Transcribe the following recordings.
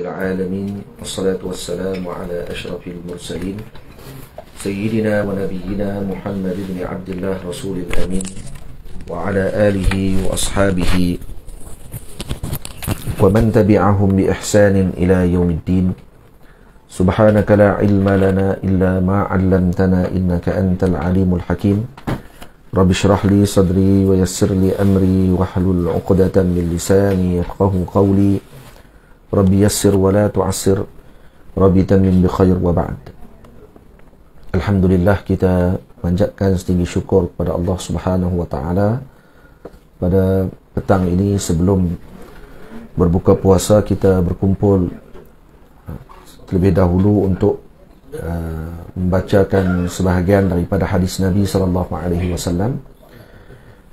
العالمين والصلاة والسلام على أشرف المرسلين سيدنا ونبينا محمد بن عبد الله رسول الأمين وعلى آله وأصحابه ومن تبعهم بإحسان إلى يوم الدين سبحانك لا علم لنا إلا ما علمتنا إنك أنت العليم الحكيم رب اشرح لي صدري ويسر لي أمري واحلل عقدة من لساني يفقه قولي Rabbi yassir wa la tu'assir Rabbi tamim bi khair wa ba'd Alhamdulillah kita panjatkan setinggi syukur kepada Allah Subhanahu wa taala pada petang ini sebelum berbuka puasa kita berkumpul uh, terlebih dahulu untuk uh, membacakan sebahagian daripada hadis Nabi sallallahu alaihi wasallam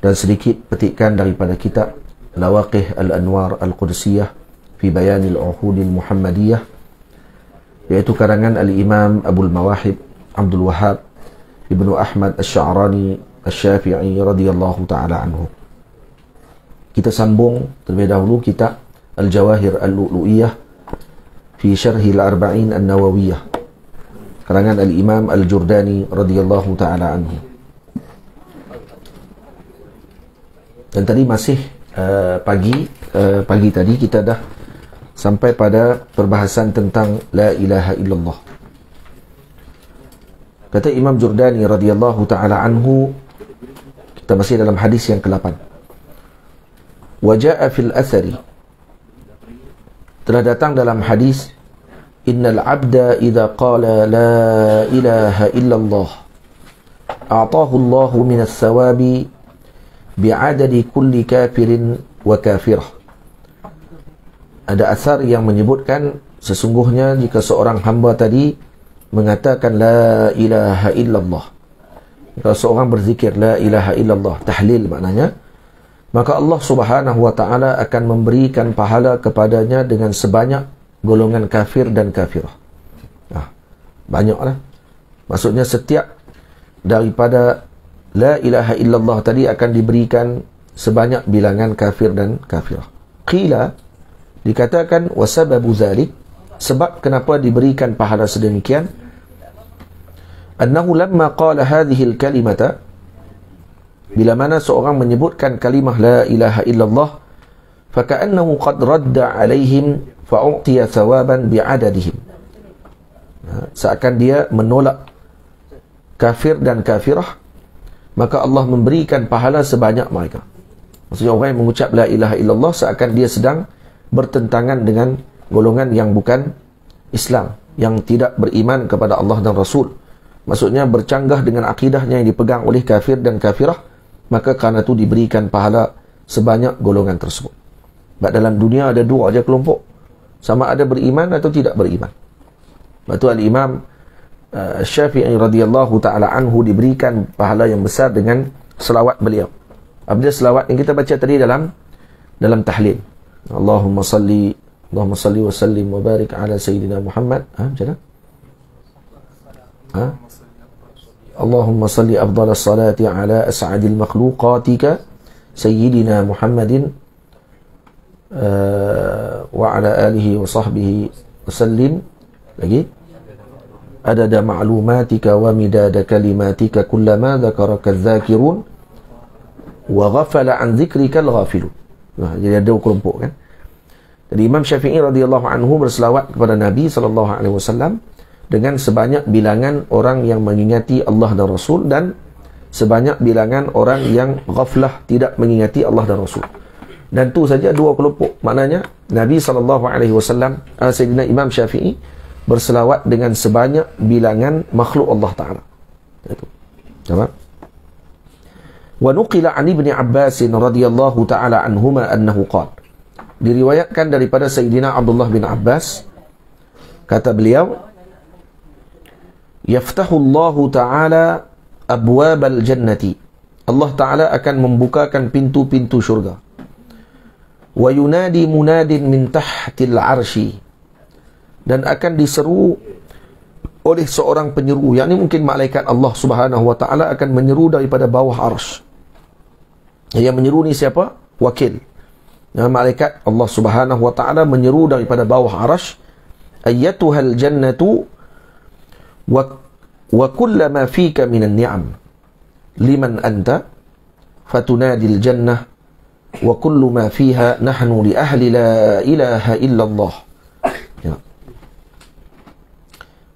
dan sedikit petikan daripada kitab Lawaqih Al-Anwar Al-Qudsiyah fi bayanil uhudil muhammadiyah yaitu karangan al-imam abul mawahib abdul wahab ibnu ahmad asy'arani asy-syafi'i radhiyallahu taala anhu kita sambung terlebih dahulu kita al-jawahir al-lu'iyah fi al arba'in an-nawawiyah karangan al-imam al-jurdani radhiyallahu taala anhu dan tadi masih uh, pagi uh, pagi tadi kita dah sampai pada perbahasan tentang la ilaha illallah kata Imam Jordani radhiyallahu taala anhu kita masih dalam hadis yang ke-8 wajaa fil athari telah datang dalam hadis innal abda idza qala la ilaha illallah a'tahu Allahu min ath-thawabi bi'adadi kulli kafirin wa kafirah ada asar yang menyebutkan sesungguhnya jika seorang hamba tadi mengatakan la ilaha illallah jika seorang berzikir la ilaha illallah tahlil maknanya maka Allah subhanahu wa ta'ala akan memberikan pahala kepadanya dengan sebanyak golongan kafir dan kafirah nah, banyaklah maksudnya setiap daripada la ilaha illallah tadi akan diberikan sebanyak bilangan kafir dan kafirah qila dikatakan wasababu zalik sebab kenapa diberikan pahala sedemikian annahu lamma qala hadhihi alkalimata bila mana seorang menyebutkan kalimah la ilaha illallah faka'annahu qad radda alaihim fa'utiya thawaban bi'adadihim ha, seakan dia menolak kafir dan kafirah maka Allah memberikan pahala sebanyak mereka maksudnya orang yang mengucap la ilaha illallah seakan dia sedang bertentangan dengan golongan yang bukan Islam yang tidak beriman kepada Allah dan Rasul maksudnya bercanggah dengan akidahnya yang dipegang oleh kafir dan kafirah maka kerana itu diberikan pahala sebanyak golongan tersebut sebab dalam dunia ada dua aja kelompok sama ada beriman atau tidak beriman sebab itu Al-Imam uh, Syafi'i radhiyallahu ta'ala anhu diberikan pahala yang besar dengan selawat beliau apabila selawat yang kita baca tadi dalam dalam tahlil اللهم صل اللهم صل وسلم وبارك على سيدنا محمد ها جلال ها اللهم صل أفضل الصلاة على أسعد المخلوقاتك سيدنا محمد آه، وعلى آله وصحبه وسلم lagi عدد معلوماتك ومداد كلماتك كلما ذكرك الذاكرون وغفل عن ذكرك الغافلون Nah, ha, jadi ada kelompok kan. Jadi Imam Syafi'i radhiyallahu anhu berselawat kepada Nabi sallallahu alaihi wasallam dengan sebanyak bilangan orang yang mengingati Allah dan Rasul dan sebanyak bilangan orang yang ghaflah tidak mengingati Allah dan Rasul. Dan tu saja dua kelompok. Maknanya Nabi sallallahu alaihi wasallam eh, Sayyidina Imam Syafi'i berselawat dengan sebanyak bilangan makhluk Allah Taala. Itu. Tamam? ونقل عن ابن عباس رضي الله تعالى عنهما أنه قال diriwayatkan daripada Sayyidina Abdullah bin Abbas kata beliau yaftahu Allah taala abwabal jannati Allah taala akan membukakan pintu-pintu syurga wa yunadi munadin min tahtil arshi dan akan diseru oleh seorang penyeru yakni mungkin malaikat Allah Subhanahu wa taala akan menyeru daripada bawah arsy yang menyeru ni siapa? Wakil. Nah, malaikat Allah Subhanahu wa taala menyeru daripada bawah arasy ayyatuhal jannatu wa wa kullama fika minan ni'am liman anta fatunadil jannah wa kullu ma fiha nahnu li ahli la ilaha illallah ya.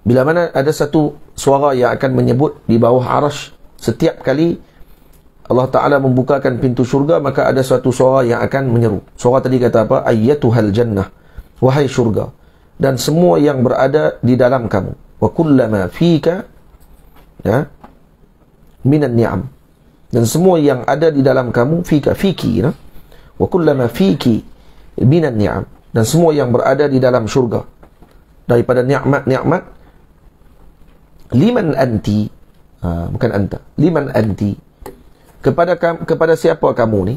bila mana ada satu suara yang akan menyebut di bawah arash setiap kali Allah Ta'ala membukakan pintu syurga, maka ada satu suara yang akan menyeru. Suara tadi kata apa? Ayyatuhal jannah. Wahai syurga. Dan semua yang berada di dalam kamu. Wa kullama fika ya, minan ni'am. Dan semua yang ada di dalam kamu, fika, fiki. Ya. Wa kullama fiki minan ni'am. Dan semua yang berada di dalam syurga. Daripada ni'mat-ni'mat. Liman anti. Ha, bukan anta. Liman anti kepada kepada siapa kamu ni?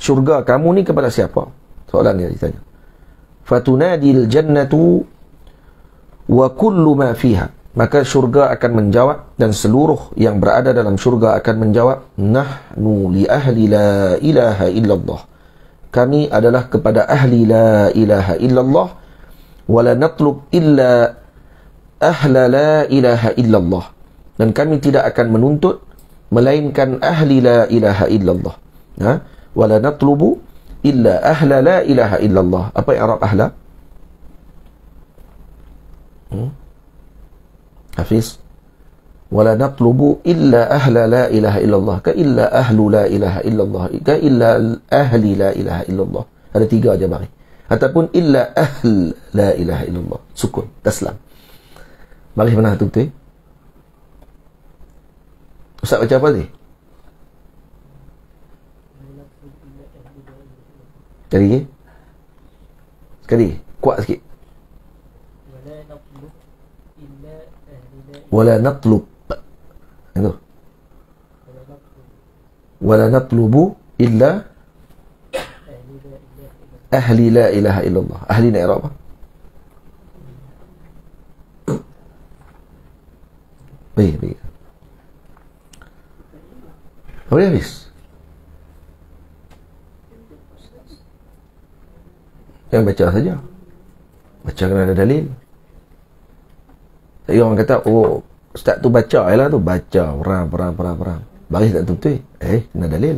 Syurga kamu ni kepada siapa? Soalan dia ditanya. Fatunadil jannatu wa kullu ma fiha. Maka syurga akan menjawab dan seluruh yang berada dalam syurga akan menjawab nahnu li ahli la ilaha illallah. Kami adalah kepada ahli la ilaha illallah wala natlub illa ahla la ilaha illallah dan kami tidak akan menuntut melainkan ahli la ilaha illallah ha wala natlubu illa ahla la ilaha illallah apa yang arab ahla hmm? hafiz wala natlubu illa ahla la ilaha illallah ka illa ahlu la ilaha illallah ka illa ahli la ilaha illallah ada tiga aja bari ataupun illa ahl la ilaha illallah sukun taslam Balik mana tu betul? Ustaz baca apa ni? Sekali lagi. Sekali. Kuat sikit. Wala natlub. Itu. Wala natlubu illa ahli la ilaha illallah. Ahli ni apa? Baik, baik breves. Jangan baca saja. Baca kena ada dalil. Tapi orang kata, oh, ustaz tu baca je lah tu. Baca, perang, perang, perang, perang. Baris tak tentu, betul Eh, kena dalil.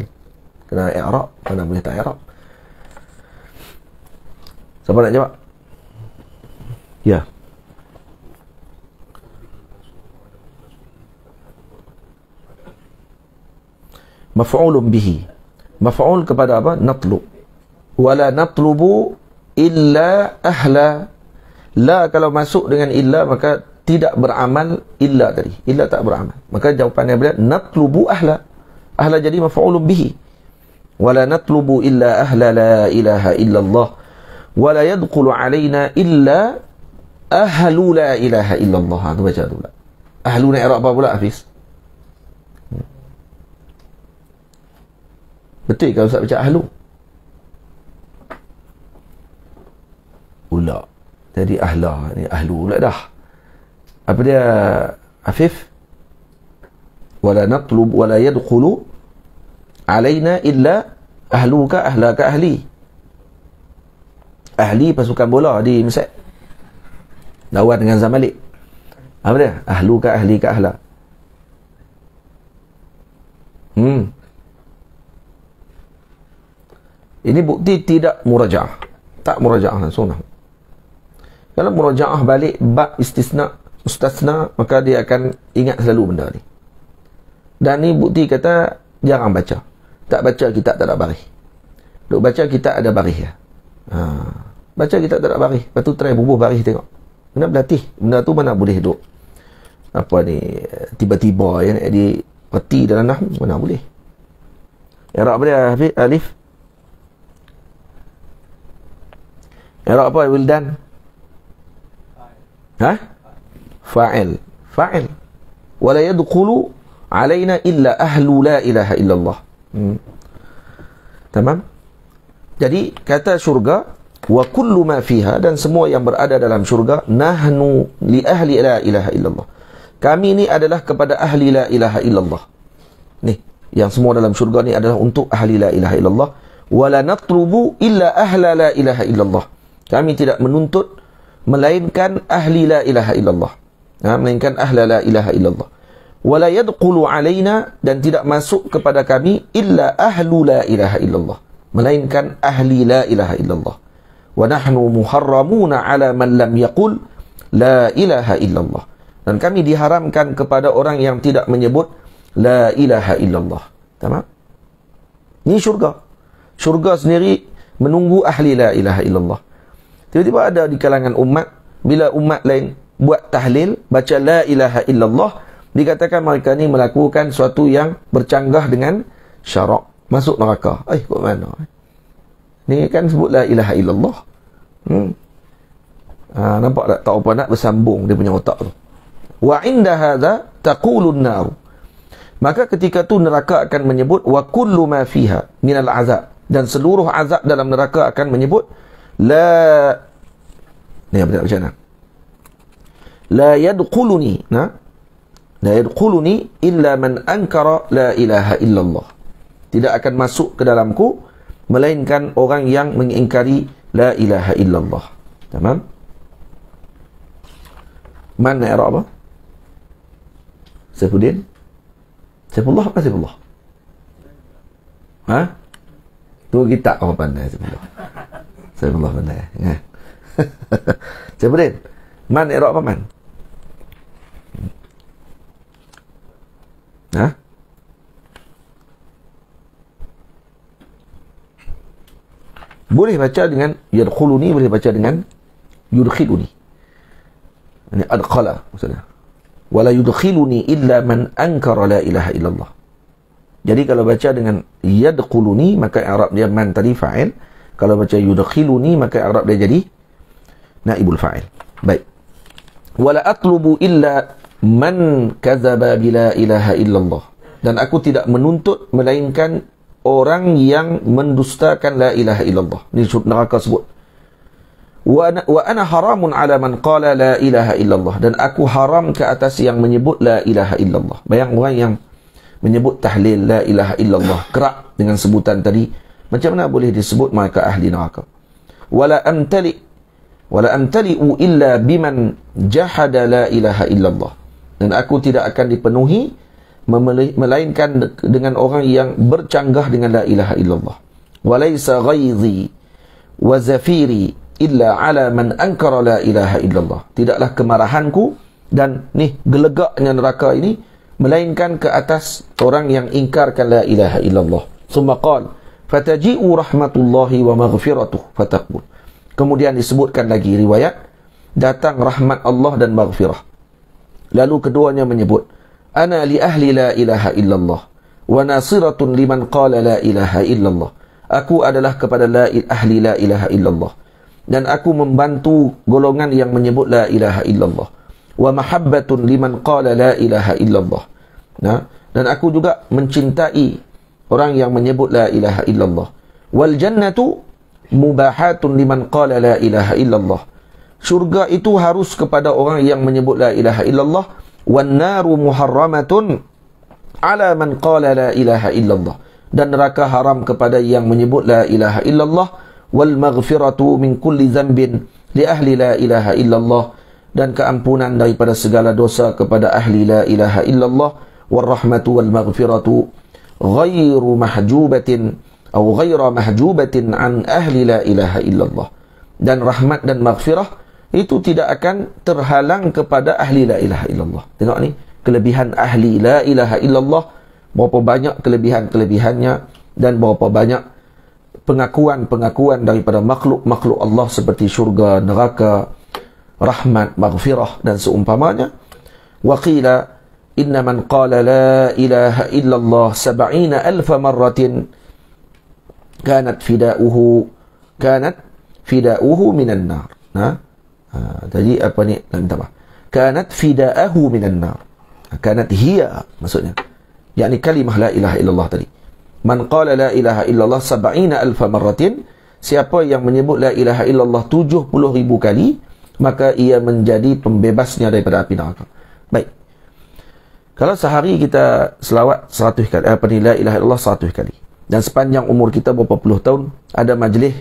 Kena ikhrab. Mana boleh tak ikhrab. Siapa nak jawab? Ya. Yeah. maf'ulun bihi maf'ul kepada apa natlub wala natlubu illa ahla la kalau masuk dengan illa maka tidak beramal illa tadi illa tak beramal maka jawapannya dia natlubu ahla ahla jadi maf'ulun bihi wala natlubu illa ahla la ilaha illa Allah wala yadqulu alaina illa ahlu la ilaha illa Allah ha, tu baca tu pula ahlu ni i'rab apa pula hafiz Betul kan Ustaz baca ahlu? Ulak. Jadi ahla ni ahlu ulak dah. Apa dia Afif? Wala natlub wala yadkhulu alaina illa ahluka ahlaka ahli. Ahli pasukan bola di Mesir. Lawan dengan Zamalik. Apa dia? ka ahli ka ahla. Hmm. Ini bukti tidak murajaah. Tak murajaah langsung. Lah. Kalau murajaah balik bab istisna ustasna maka dia akan ingat selalu benda ni. Dan ni bukti kata jarang baca. Tak baca kita tak ada baris. Duk baca kita ada baris ya. Ha. Baca kita tak ada baris. Lepas tu try bubuh baris tengok. Mana berlatih. Benda tu mana boleh duk apa ni tiba-tiba ya di peti dalam nah mana boleh. Ya rak boleh Alif. Irob apa Wildan? Ha? Fa'il. Fa'il. Wa la yadkhulu alaina illa ahlu la ilaha illallah. Hmm. Tamam? Jadi kata syurga wa kullu ma fiha dan semua yang berada dalam syurga nahnu li ahli la ilaha illallah. Kami ni adalah kepada ahli la ilaha illallah. Ni, yang semua dalam syurga ni adalah untuk ahli la ilaha illallah. Wa la natrubu illa ahla la ilaha illallah. Kami tidak menuntut melainkan ahli la ilaha illallah. Ha, melainkan ahli la ilaha illallah. Wa la yadqulu alaina dan tidak masuk kepada kami illa ahlu la ilaha illallah. Melainkan ahli la ilaha illallah. Wa nahnu muharramuna ala man lam yaqul la ilaha illallah. Dan kami diharamkan kepada orang yang tidak menyebut la ilaha illallah. Tama Ini syurga. Syurga sendiri menunggu ahli la ilaha illallah. Tiba-tiba ada di kalangan umat, bila umat lain buat tahlil, baca la ilaha illallah, dikatakan mereka ni melakukan sesuatu yang bercanggah dengan syarak. Masuk neraka. Eh, kok mana? Ni kan sebut la ilaha illallah. Hmm. Ha, nampak tak? Tak apa nak bersambung dia punya otak tu. Wa inda hadha taqulun nar. Maka ketika tu neraka akan menyebut wa kullu ma fiha min al azab dan seluruh azab dalam neraka akan menyebut la ni apa macam mana la yadkhuluni na la yadkhuluni illa man ankara la ilaha illallah tidak akan masuk ke dalamku melainkan orang yang mengingkari la ilaha illallah tamam man ya rab Saifuddin Saifullah apa Saifullah ha tu kita apa pandai Saifullah saya kembali ke Saya berin. Man erok apa man? Ha? Boleh baca dengan yadkhuluni boleh baca dengan yudkhiluni. Ini adqala maksudnya. Wala yudkhiluni illa man ankara la ilaha illallah. Jadi kalau baca dengan yadkhuluni maka Arab dia man tadi fa'il. Kalau baca yudkhilu ni maka Arab dia jadi naibul fa'il. Baik. Wala atlubu illa man kadzaba bila ilaha illallah. Dan aku tidak menuntut melainkan orang yang mendustakan la ilaha illallah. Ni surah neraka sebut. Wa ana, wa ana haramun ala man qala la ilaha illallah dan aku haram ke atas yang menyebut la ilaha illallah. Bayang orang yang menyebut tahlil la ilaha illallah kerap dengan sebutan tadi macam mana boleh disebut mereka ahli neraka? Wala amtali wala amtali'u illa biman jahada la ilaha illallah. Dan aku tidak akan dipenuhi melainkan dengan orang yang bercanggah dengan la ilaha illallah. Walaysa ghaizi wa zafiri illa ala man ankara la ilaha illallah. Tidaklah kemarahanku dan nih gelegaknya neraka ini melainkan ke atas orang yang ingkarkan la ilaha illallah. Summa qala fataji'u rahmatullahi wa maghfiratuh fatakbul. Kemudian disebutkan lagi riwayat, datang rahmat Allah dan maghfirah. Lalu keduanya menyebut, Ana li ahli la ilaha illallah, wa nasiratun liman qala la ilaha illallah. Aku adalah kepada la il ahli la ilaha illallah. Dan aku membantu golongan yang menyebut la ilaha illallah. Wa mahabbatun liman qala la ilaha illallah. Nah, dan aku juga mencintai orang yang menyebut la ilaha illallah wal jannatu mubahatun liman qala la ilaha illallah syurga itu harus kepada orang yang menyebut la ilaha illallah wan naru muharramatun ala man qala la ilaha illallah dan neraka haram kepada yang menyebut la ilaha illallah wal maghfiratu min kulli zambin li ahli la ilaha illallah dan keampunan daripada segala dosa kepada ahli la ilaha illallah warahmatu wal maghfiratu ghairu mahjubatin atau ghaira عن أهل لا إله إلا الله. dan rahmat dan maghfirah itu tidak akan terhalang kepada ahli la ilaha illallah tengok ni kelebihan ahli la ilaha illallah berapa banyak kelebihan-kelebihannya dan berapa banyak pengakuan-pengakuan daripada makhluk-makhluk Allah seperti syurga, neraka, rahmat, maghfirah dan seumpamanya. Wa Inna man قال la إله illallah الله سبعين ألف مرة كانت فداؤه كانت فداؤه من النار ها jadi apa ni nak minta maaf kanat fida'ahu minan nar ha, kanat hiya maksudnya yakni kalimah la ilaha illallah tadi man qala la ilaha illallah sab'ina alf marratin siapa yang menyebut la ilaha illallah tujuh puluh ribu kali maka ia menjadi pembebasnya daripada api neraka baik kalau sehari kita selawat 100 kali, eh, apa ni la ilaha illallah 100 kali. Dan sepanjang umur kita berapa puluh tahun ada majlis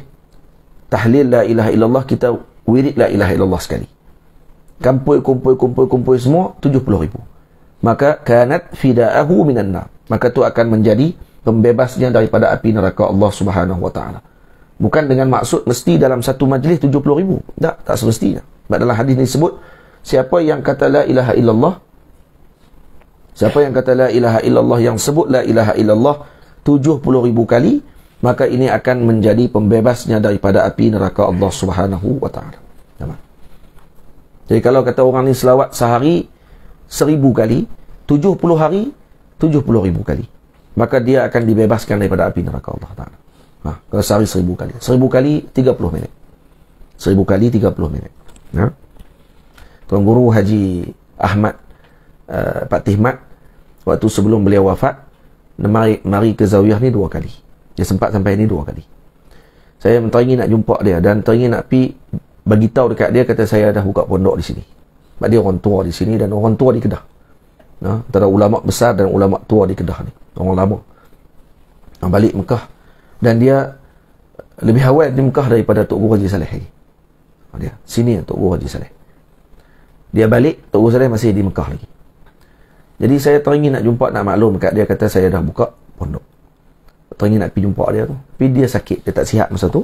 tahlil la ilaha illallah kita wirid la ilaha illallah sekali. Kumpul kumpul kumpul kumpul semua tujuh puluh ribu. Maka kanat fida'ahu minan nar. Maka tu akan menjadi pembebasnya daripada api neraka Allah Subhanahu wa taala. Bukan dengan maksud mesti dalam satu majlis puluh ribu. Tak, tak semestinya. Sebab dalam hadis ini sebut siapa yang kata la ilaha illallah Siapa yang kata la ilaha illallah yang sebut la ilaha illallah ribu kali, maka ini akan menjadi pembebasnya daripada api neraka Allah Subhanahu wa taala. Nampak? Jadi kalau kata orang ni selawat sehari seribu kali, 70 hari ribu kali. Maka dia akan dibebaskan daripada api neraka Allah taala. Ha, kalau sehari seribu kali. seribu kali 30 minit. seribu kali 30 minit. Ya. Tuan Guru Haji Ahmad uh, eh, Patih Mat Waktu sebelum beliau wafat, mari, mari ke Zawiyah ni dua kali. Dia sempat sampai ni dua kali. Saya teringin nak jumpa dia dan teringin nak pi bagi tahu dekat dia kata saya dah buka pondok di sini. Sebab dia orang tua di sini dan orang tua di Kedah. Ha? Antara ulama besar dan ulama tua di Kedah ni. Orang lama. Ha, balik Mekah. Dan dia lebih awal di Mekah daripada Tok Guru Haji Saleh lagi. Ha, dia. Sini lah Tok Guru Haji Saleh. Dia balik, Tok Guru Saleh masih di Mekah lagi. Jadi saya teringin nak jumpa, nak maklum kat dia kata saya dah buka pondok. Teringin nak pergi jumpa dia tu. Tapi dia sakit, dia tak sihat masa tu.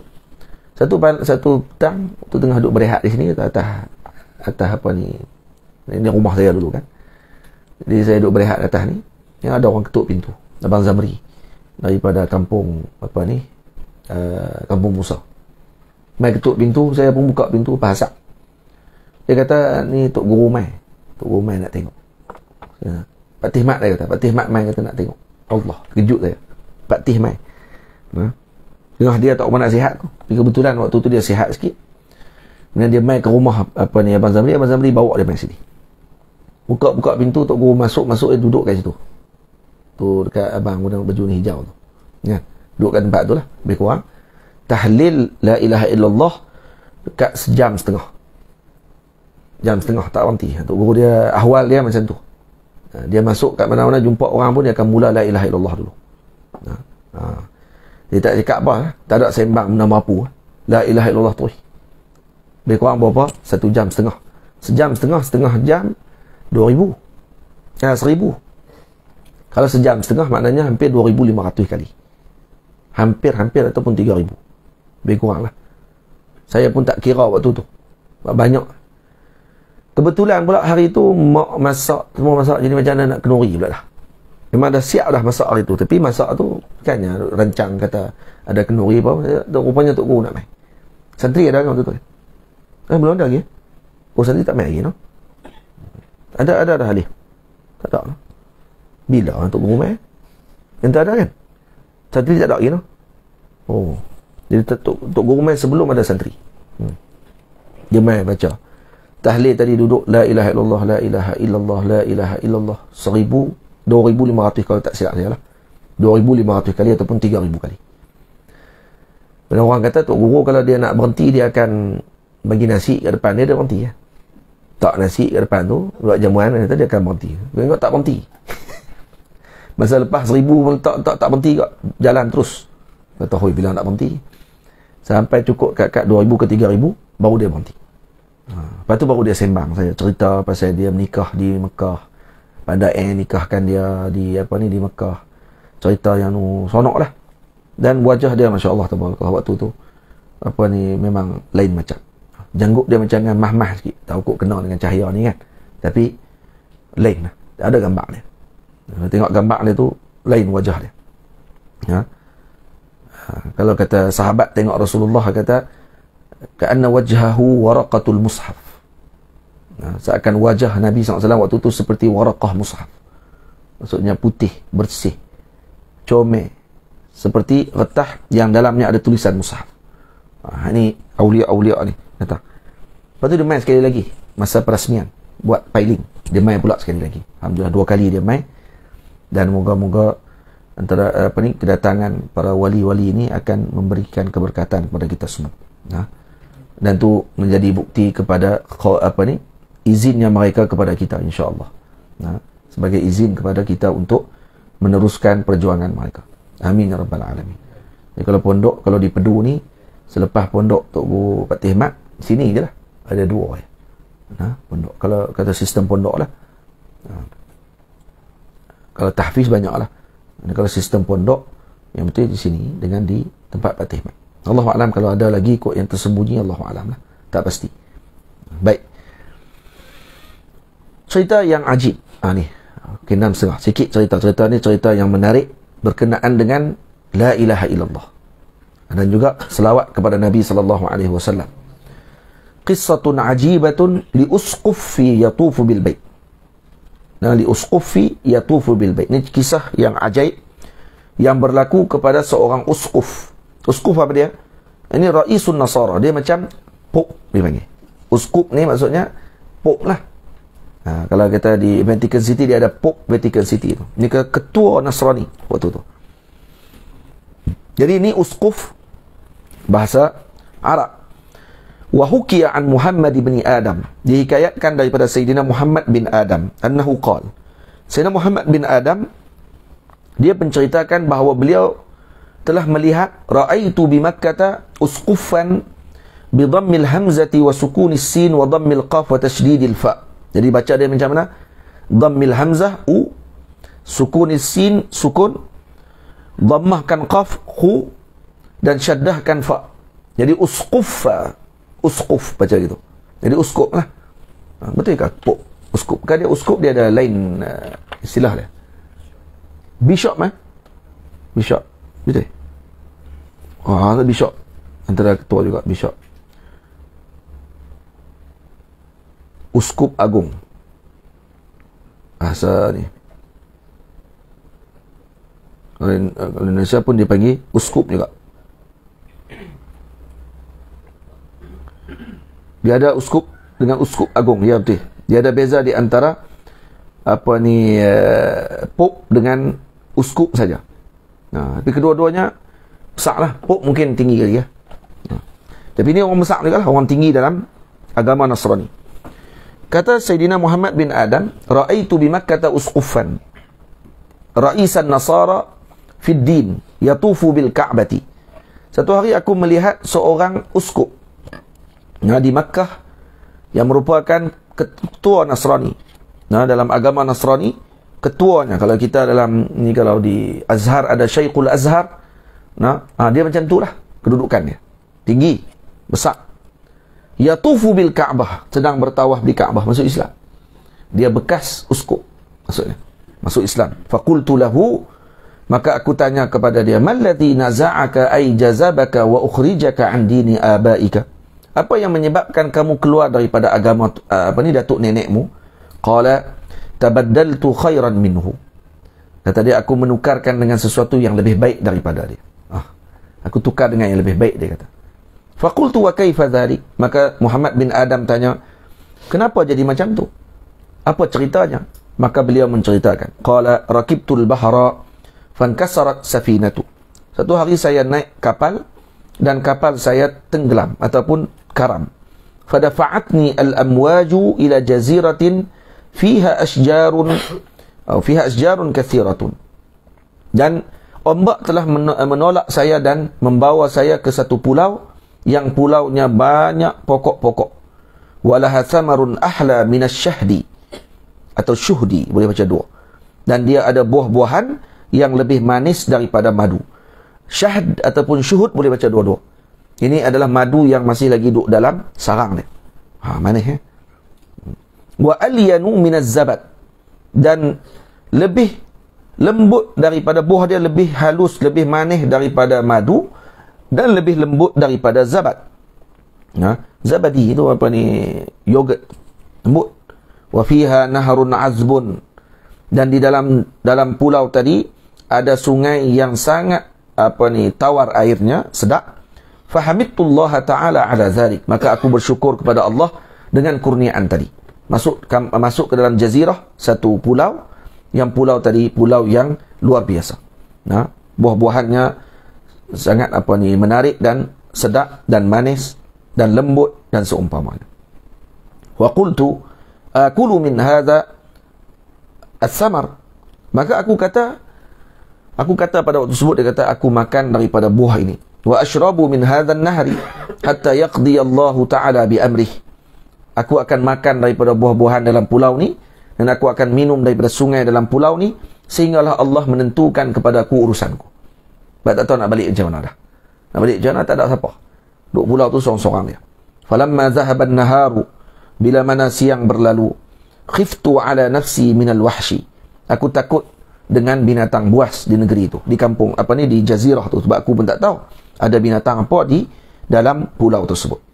Satu satu petang, tu tengah duduk berehat di sini, atas, atas apa ni. Ini rumah saya dulu kan. Jadi saya duduk berehat atas ni. Yang ada orang ketuk pintu. Abang Zamri. Daripada kampung, apa ni. Uh, kampung Musa. Mai ketuk pintu, saya pun buka pintu, pasak. Dia kata, ni Tok Guru Mai. Tok Guru Mai nak tengok. Ya. Pak Tih Mat dia kata. Pak Tih Mat main kata nak tengok. Allah. Terkejut saya. Pak Tih main. Ha? Ya. Tengah dia tak nak sihat. Tapi kebetulan waktu tu dia sihat sikit. Kemudian dia main ke rumah apa ni Abang Zamri. Abang Zamri bawa dia main sini. Buka-buka pintu Tok Guru masuk. Masuk dia duduk kat situ. Tu dekat Abang guna baju ni hijau tu. Ya. Duduk kat tempat tu lah. Lebih kurang. Tahlil la ilaha illallah. Dekat sejam setengah. Jam setengah. Tak berhenti. Tok Guru dia ahwal dia macam tu. Eh, dia masuk kat mana-mana jumpa orang pun dia akan mula la ilaha illallah dulu ha. ha. dia tak cakap apa eh. tak ada sembang benda mampu eh. la ilaha illallah terus lebih kurang berapa satu jam setengah sejam setengah setengah jam dua ribu ya seribu kalau sejam setengah maknanya hampir dua ribu lima ratus kali hampir-hampir ataupun tiga ribu lebih kurang lah saya pun tak kira waktu tu banyak Kebetulan pula hari tu mak masak semua masak jadi macam mana nak kenuri pula lah. Memang dah siap dah masak hari tu tapi masak tu kan ya, rancang kata ada kenuri apa ya, rupanya tok guru nak mai. Santri ada kan tu tu. Eh belum ada lagi. Oh santri tak mai lagi noh. Ada ada dah ahli. Tak ada. No? Bila tok guru mai? Yang tak ada kan? Santri tak ada lagi no? Oh. Jadi tok tok guru mai sebelum ada santri. Hmm. Dia mai baca tahlil tadi duduk la ilaha illallah la ilaha illallah la ilaha illallah lima ratus kalau tak silap saya lah Dua ribu lima ratus kali ataupun ribu kali Bila orang kata tok guru kalau dia nak berhenti dia akan bagi nasi ke depan dia dia berhenti ya? tak nasi ke depan tu buat jamuan dia, dia akan berhenti dia ingat tak berhenti masa lepas seribu pun tak, tak, tak berhenti kot jalan terus kata hoi bila nak berhenti sampai cukup kat, kat ribu ke tiga ribu, baru dia berhenti Ha. Lepas tu baru dia sembang saya cerita pasal dia menikah di Mekah. Pada eh nikahkan dia di apa ni di Mekah. Cerita yang nu sonok lah. Dan wajah dia Masya Allah tabarakallah waktu tu apa ni memang lain macam. jenguk dia macam dengan mah-mah sikit. Tahu kok kena dengan cahaya ni kan. Tapi lain lah. Tak ada gambar dia. Ha, tengok gambar dia tu lain wajah dia. Ha? Ha, kalau kata sahabat tengok Rasulullah kata Ka'anna wajhahu waraqatul mushaf. Nah, ha, seakan wajah Nabi SAW waktu itu seperti waraqah mushaf. Maksudnya putih, bersih, comel. Seperti retah yang dalamnya ada tulisan mushaf. Ah, ini awliya-awliya ni. Kata. Lepas tu dia main sekali lagi. Masa perasmian. Buat piling. Dia main pula sekali lagi. Alhamdulillah dua kali dia main. Dan moga-moga antara apa ni kedatangan para wali-wali ini akan memberikan keberkatan kepada kita semua. Nah. Ha? dan tu menjadi bukti kepada apa ni izinnya mereka kepada kita insyaallah nah sebagai izin kepada kita untuk meneruskan perjuangan mereka amin ya rabbal alamin jadi kalau pondok kalau di pedu ni selepas pondok tok bu patih mat sini jelah. ada dua ya nah pondok kalau kata sistem pondok lah nah. kalau tahfiz banyak lah kalau sistem pondok yang betul di sini dengan di tempat patih mat Allah alam kalau ada lagi kot yang tersembunyi Allah alam lah. Tak pasti. Baik. Cerita yang ajib. Ha, ni. Okay, enam setengah. Sikit cerita. Cerita ni cerita yang menarik berkenaan dengan La ilaha illallah. Dan juga selawat kepada Nabi sallallahu alaihi wasallam. Qissatun ajibatun li usqufi yatufu bil bait. Nah, li usqufi yatufu bil bait. Ini kisah yang ajaib yang berlaku kepada seorang uskuf Uskup apa dia? Ini Ra'isun Nasara. Dia macam Pop dia panggil. Uskup ni maksudnya Pop lah. Ha, kalau kita di Vatican City, dia ada Pop Vatican City tu. Ini ke Ketua Nasrani waktu tu. Jadi ini Uskuf. bahasa Arab. Wahukia an Muhammad bin Adam. Dihikayatkan daripada Sayyidina Muhammad bin Adam. Annahu qal. Sayyidina Muhammad bin Adam, dia menceritakan bahawa beliau telah melihat ra'aitu bi makkah usqufan bi dhammil hamzati wa sukunis sin wa dhammil qaf wa tashdidil fa jadi baca dia macam mana dhammil hamzah u sukunis sin sukun dhammahkan qaf khu dan syaddahkan fa jadi usqufa usquf baca gitu jadi uskup lah ha, betul ke pok uskup kan dia uskup dia ada lain uh, istilah dia bishop eh bishop Betul? Ah, ada bishop antara ketua juga bishop. Uskup Agung. Ah, ni. Kalau Indonesia pun dia panggil uskup juga. Dia ada uskup dengan uskup agung. Ya betul. Dia ada beza di antara apa ni uh, eh, pop dengan uskup saja. Ha, tapi kedua-duanya besar lah. Pope oh, mungkin tinggi kali ya. Ha. Tapi ini orang besar juga lah. Orang tinggi dalam agama Nasrani. Kata Sayyidina Muhammad bin Adam, Ra'aitu bimakkata usqufan. Ra'isan Nasara fid din. Yatufu bil ka'bati. Satu hari aku melihat seorang uskup. Nah, di Makkah. Yang merupakan ketua Nasrani. Nah, dalam agama Nasrani ketuanya kalau kita dalam ni kalau di Azhar ada Syekhul Azhar nah ha, dia macam itulah kedudukan dia tinggi besar Ya yatufu bil Kaabah sedang bertawaf di Kaabah masuk Islam dia bekas uskup maksudnya masuk Islam faqultu lahu maka aku tanya kepada dia mallati naza'aka ay jazabaka wa ukhrijaka an dini abaika apa yang menyebabkan kamu keluar daripada agama ah, apa ni datuk nenekmu qala tabaddaltu khairan minhu. Kata dia, aku menukarkan dengan sesuatu yang lebih baik daripada dia. Ah, aku tukar dengan yang lebih baik, dia kata. Fakultu wa kaifa dhalik. Maka Muhammad bin Adam tanya, kenapa jadi macam tu? Apa ceritanya? Maka beliau menceritakan. Qala rakibtul bahara fankasarat safinatu. Satu hari saya naik kapal dan kapal saya tenggelam ataupun karam. Fadafa'atni al-amwaju ila jaziratin fiha asjarun uh, fiha asjarun kathiratun dan ombak telah menolak saya dan membawa saya ke satu pulau yang pulaunya banyak pokok-pokok walaha thamarun ahla minasyahdi atau syuhdi boleh baca dua dan dia ada buah-buahan yang lebih manis daripada madu syahd ataupun syuhud boleh baca dua-dua ini adalah madu yang masih lagi duduk dalam sarang ni ha, manis eh? wa alyanu minaz zabat dan lebih lembut daripada buah dia lebih halus lebih manis daripada madu dan lebih lembut daripada zabad ya ha? zabadi itu apa ni yogurt lembut wa fiha naharun azbun dan di dalam dalam pulau tadi ada sungai yang sangat apa ni tawar airnya sedap fahamitullah taala ala zalik maka aku bersyukur kepada Allah dengan kurniaan tadi masuk kam, masuk ke dalam jazirah satu pulau yang pulau tadi pulau yang luar biasa nah buah-buahannya sangat apa ni menarik dan sedap dan manis dan lembut dan seumpamanya wa qultu akulu min hadha as-samar maka aku kata aku kata pada waktu tersebut dia kata aku makan daripada buah ini wa ashrabu min hadha an-nahri hatta yaqdi Allah ta'ala bi amrihi aku akan makan daripada buah-buahan dalam pulau ni dan aku akan minum daripada sungai dalam pulau ni sehinggalah Allah menentukan kepada aku urusanku sebab tak tahu nak balik macam mana dah nak balik macam mana tak ada siapa duduk pulau tu seorang-seorang dia falamma zahaban naharu bila mana siang berlalu khiftu ala nafsi minal wahsi. aku takut dengan binatang buas di negeri itu di kampung apa ni di jazirah tu sebab aku pun tak tahu ada binatang apa di dalam pulau tersebut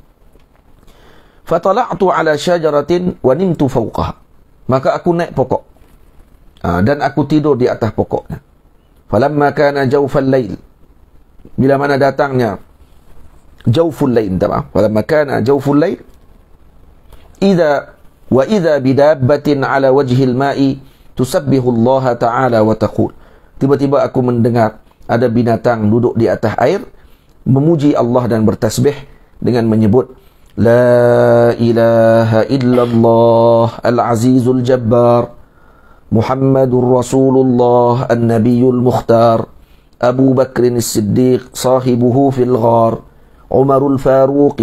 Fatala'tu ala syajaratin wa nimtu fauqaha. Maka aku naik pokok. Ha, dan aku tidur di atas pokoknya. Falamma kana jawfal lail. Bila mana datangnya jawful lail, tamam. Falamma kana jawful lail. Idza wa idza bidabbatin ala wajhil ma'i tusabbihu Allah ta'ala wa taqul. Tiba-tiba aku mendengar ada binatang duduk di atas air memuji Allah dan bertasbih dengan menyebut لا إله إلا الله العزيز الجبار محمد رسول الله النبي المختار أبو بكر الصديق صاحبه في الغار عمر الفاروق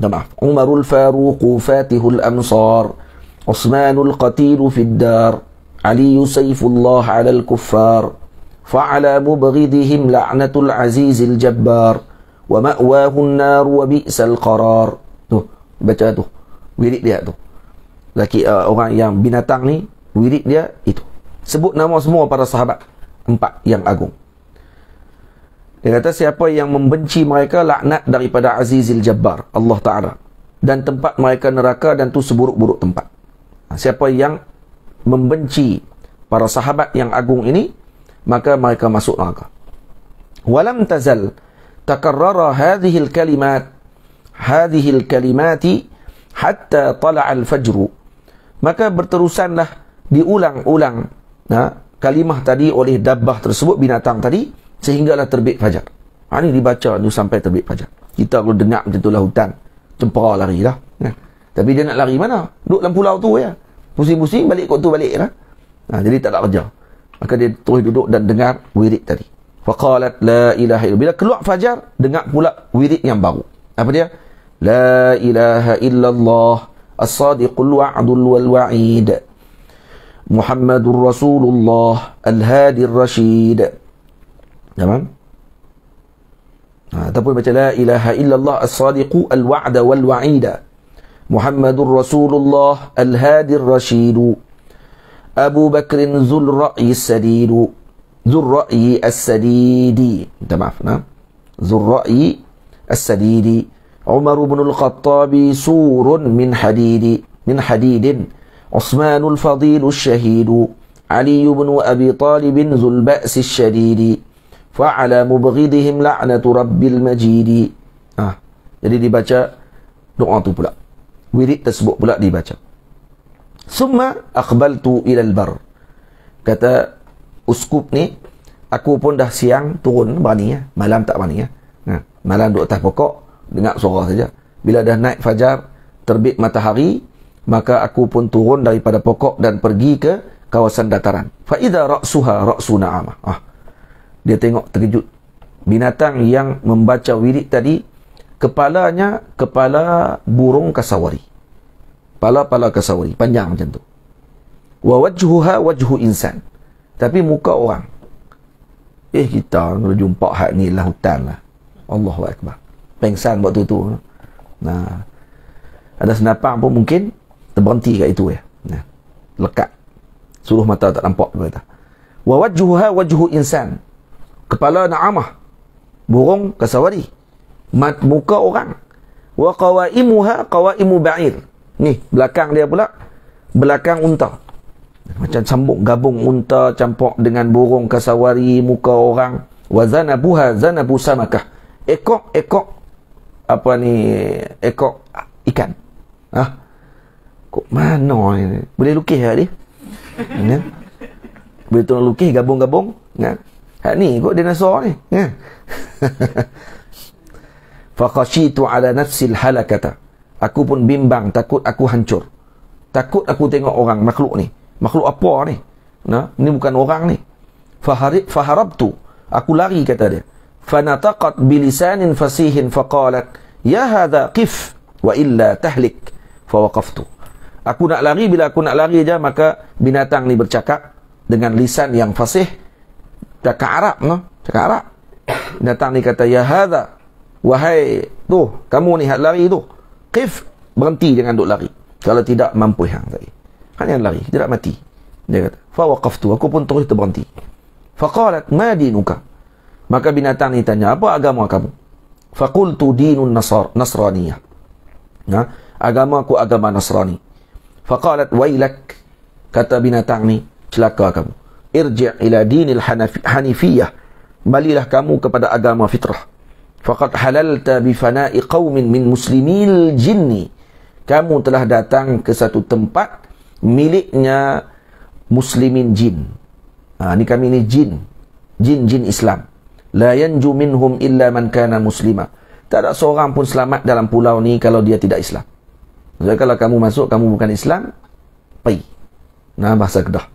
نعم، عمر الفاروق فاته الأمصار عثمان القتيل في الدار علي سيف الله على الكفار فعلى مبغضهم لعنة العزيز الجبار wa ma'wahu an-nar wa bi'sal qarar. Tu, baca tu. Wirid dia tu. Laki uh, orang yang binatang ni wirid dia itu. Sebut nama semua para sahabat empat yang agung. Dia kata siapa yang membenci mereka laknat daripada Azizil Jabbar Allah Taala dan tempat mereka neraka dan tu seburuk-buruk tempat. Ha, siapa yang membenci para sahabat yang agung ini maka mereka masuk neraka. Walam tazal تكرر هذه الكلمات هذه الكلمات حتى طلع الفجر maka berterusanlah diulang-ulang ha, kalimah tadi oleh dabbah tersebut binatang tadi sehinggalah terbit fajar ha, ini dibaca tu sampai terbit fajar kita kalau dengar macam itulah hutan cempara lari lah ha. tapi dia nak lari mana duduk dalam pulau tu ya pusing-pusing balik kot tu balik lah ha, jadi tak nak kerja maka dia terus duduk dan dengar wirik tadi Faqalat la ilaha illallah. Bila keluar fajar, dengar pula wirid yang baru. Apa dia? La ilaha illallah as-sadiqul wa'adul wal wa'id. Muhammadur Rasulullah al hadir rashid Tamam? ataupun baca la ilaha illallah as-sadiqu al-wa'da wal wa'ida. Muhammadur Rasulullah al hadir rashid Abu Bakrin zul Ra'i sadidu ذو الرأي السديد انت نعم ذو الرأي السديد عمر بن الخطاب سور من حديد من حديد عثمان الفضيل الشهيد علي بن أبي طالب ذو البأس الشديد فعلى مبغضهم لعنة رب المجيد آه. jadi dibaca doa tu pula wirid tersebut pula dibaca ثم أقبلت إلى البر kata uskup ni aku pun dah siang turun berani ya. malam tak berani ya. ha. malam duduk atas pokok dengar suara saja bila dah naik fajar terbit matahari maka aku pun turun daripada pokok dan pergi ke kawasan dataran fa idza ra'suha ra'su na'amah ah dia tengok terkejut binatang yang membaca wirid tadi kepalanya kepala burung kasawari kepala-pala kasawari panjang macam tu wa wajhuha wajhu insan tapi muka orang. Eh kita kalau jumpa hak ni lah hutan lah. Allahu Akbar. Pengsan waktu tu Nah. Ada senapang pun mungkin terberhenti kat itu ya. Nah. Lekat. Suruh mata tak nampak dia kata. Wa wajhuha wajhu insan. Kepala na'amah. Burung kasawari. Mat muka orang. Wa qawaimuha qawaimu ba'ir. Ni belakang dia pula belakang unta macam sambuk gabung unta campur dengan burung kasawari muka orang wa zanabuha zanabu samakah ekok ekok apa ni ekok ikan ha kok mana ni boleh lukis tak dia ya boleh tolong lukis gabung-gabung ya hak ni kok dinosaur ni ya faqashitu ala nafsi halakata aku pun bimbang takut aku hancur takut aku tengok orang makhluk ni makhluk apa ni nah ini bukan orang ni faharib faharabtu aku lari kata dia fanataqat bilisanin fasihin faqalat ya hadha qif wa illa tahlik fawaqaftu aku nak lari bila aku nak lari aja maka binatang ni bercakap dengan lisan yang fasih cakap Arab no cakap Arab binatang ni kata ya hadha wahai tu kamu ni hak lari tu qif berhenti dengan duk lari kalau tidak mampu hang tadi hanya lari, dia tak mati. Dia kata, fawaqaftu, aku pun terus terberhenti. Faqalat, ma dinuka? Maka binatang ni tanya, apa agama kamu? Faqultu dinun nasar, nasraniyah. Ha? Agama aku agama nasrani. Faqalat, wailak, kata binatang ni, celaka kamu. Irji' ila dinil hanifiyah. Balilah kamu kepada agama fitrah. Fakat halal halalta bifana'i qawmin min muslimil jinni. Kamu telah datang ke satu tempat miliknya muslimin jin. Ha, ini kami ini jin. Jin-jin Islam. La yanju minhum illa man kana muslima. Tak ada seorang pun selamat dalam pulau ni kalau dia tidak Islam. Jadi kalau kamu masuk, kamu bukan Islam, pergi. Nah, bahasa kedah.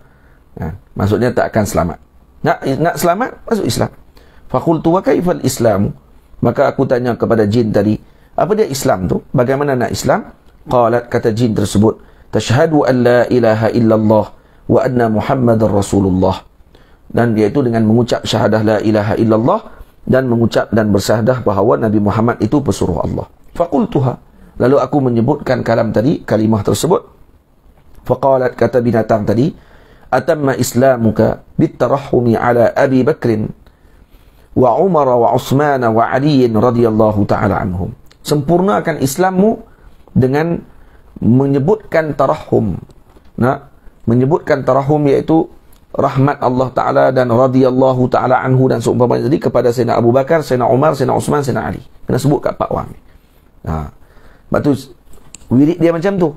Ha, maksudnya tak akan selamat. Nak nak selamat, masuk Islam. Fakultu wa kaifal Islam. Maka aku tanya kepada jin tadi, apa dia Islam tu? Bagaimana nak Islam? Qalat kata jin tersebut, tashhadu an la ilaha illallah wa anna muhammadar rasulullah dan iaitu dengan mengucap syahadah la ilaha illallah dan mengucap dan bersyahadah bahawa Nabi Muhammad itu pesuruh Allah faqultuha lalu aku menyebutkan kalam tadi kalimah tersebut faqalat kata binatang tadi atamma islamuka bitarahumi ala abi bakrin wa umar wa Utsman, wa ali radhiyallahu taala anhum sempurnakan islammu dengan menyebutkan tarahum nah menyebutkan tarahum iaitu rahmat Allah taala dan radhiyallahu taala anhu dan seumpamanya jadi kepada Sayyidina Abu Bakar, Sayyidina Umar, Sayyidina Uthman, Sayyidina Ali. Kena sebut kat Pak orang Nah, Ha. Lepas tu wirid dia macam tu.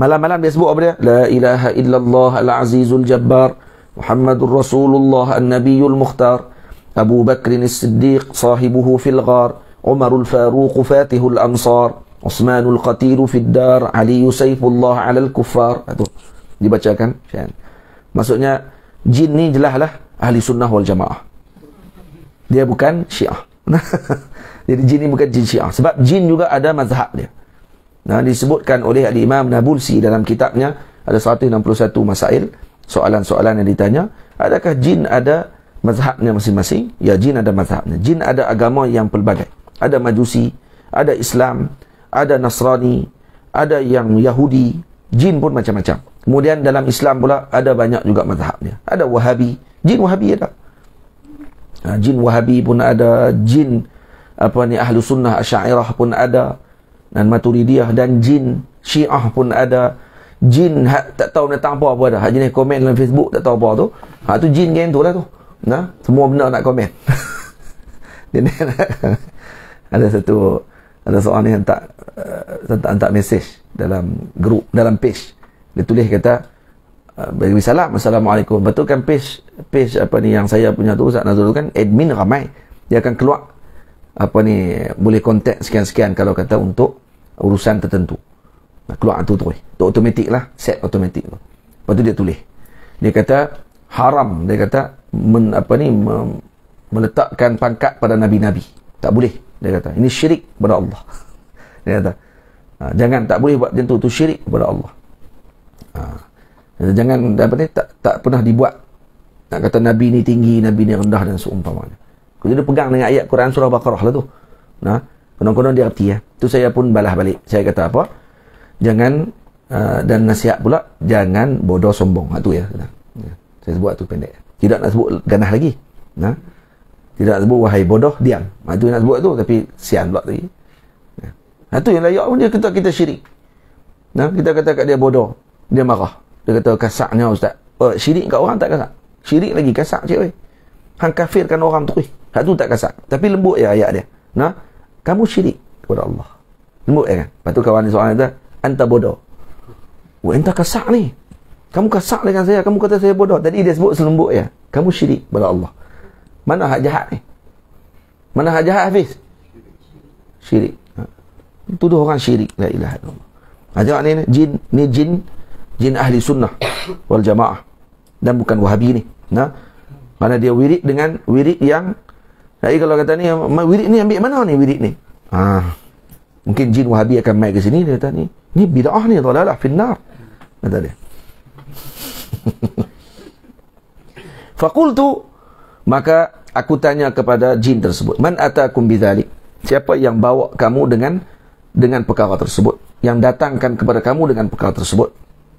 Malam-malam dia sebut apa dia? La ilaha illallah al-azizul jabbar Muhammadur Rasulullah an Nabiul mukhtar Abu Bakr as-siddiq sahibuhu fil ghar Umarul Faruq fatihul ansar Osmanul Qatilu Dar Ali Yusaifullah Alal Kuffar Itu ha, Dibacakan kan? Maksudnya Jin ni jelahlah Ahli sunnah wal jamaah Dia bukan syiah Jadi jin ni bukan jin syiah Sebab jin juga ada mazhab dia Nah disebutkan oleh Al-Imam Nabulsi dalam kitabnya Ada 161 masail Soalan-soalan yang ditanya Adakah jin ada mazhabnya masing-masing? Ya jin ada mazhabnya Jin ada agama yang pelbagai Ada majusi Ada Islam ada Nasrani, ada yang Yahudi, jin pun macam-macam. Kemudian dalam Islam pula ada banyak juga mazhabnya. Ada Wahabi, jin Wahabi ada. Ha, jin Wahabi pun ada, jin apa ni Ahlu Sunnah Asy'ariyah pun ada dan Maturidiyah dan jin Syiah pun ada. Jin ha, tak tahu nak tahu apa dah. Hak jenis komen dalam Facebook tak tahu apa tu. Ha tu jin game tu lah tu. Nah, semua benda nak komen. ada satu ada seorang ni hantar uh, eh, hantar, hantar mesej dalam group dalam page dia tulis kata eh, bagi salam assalamualaikum Betul kan page page apa ni yang saya punya tu Ustaz Nazrul kan admin ramai dia akan keluar apa ni boleh contact sekian-sekian kalau kata untuk urusan tertentu keluar tu tu tu automatik lah set automatik tu lepas tu dia tulis dia kata haram dia kata men, apa ni me, meletakkan pangkat pada nabi-nabi tak boleh dia kata, ini syirik kepada Allah. Dia kata, ha, jangan tak boleh buat macam tu, tu syirik kepada Allah. Ha, jangan apa ni tak tak pernah dibuat. Tak kata nabi ni tinggi, nabi ni rendah dan seumpamanya. Kau dia pegang dengan ayat Quran surah Baqarah lah tu. Nah, ha, konon-konon dia erti ya. Tu saya pun balas balik. Saya kata apa? Jangan uh, dan nasihat pula, jangan bodoh sombong. Ha tu ya. Saya sebut tu pendek. Tidak nak sebut ganas lagi. Nah. Tidak nak sebut wahai bodoh, diam. Ha, tu nak sebut tu tapi sian pula tadi. Ya. Ha tu yang layak pun dia kata kita syirik. Nah, ha? kita kata kat dia bodoh, dia marah. Dia kata kasaknya ustaz. Oh, syirik kat orang tak kasak. Syirik lagi kasak cik weh. Hang kafirkan orang tu weh. Hak tu tak kasak. Tapi lembut ya ayat dia. Nah, ha? kamu syirik kepada Allah. Lembut ya kan. Lepas tu kawan ni soalan kata, "Anta bodoh." Wah, oh, entah kasak ni. Kamu kasak dengan saya. Kamu kata saya bodoh. Tadi dia sebut selembut ya. Kamu syirik kepada Allah. Mana hak jahat ni? Mana hak jahat Hafiz? Syirik. Ha. Tuduh orang syirik. La ilaha illallah. Ha, tengok ni, ni jin ni jin jin ahli sunnah wal jamaah dan bukan wahabi ni nah ha? mana dia wirid dengan wirid yang jadi kalau kata ni wirid ni ambil mana ni wirid ni ha mungkin jin wahabi akan mai ke sini dia kata ni ni bidah ni dalalah finnar kata dia fakultu. Maka aku tanya kepada jin tersebut, "Man atakum bidzalik?" Siapa yang bawa kamu dengan dengan perkara tersebut? Yang datangkan kepada kamu dengan perkara tersebut?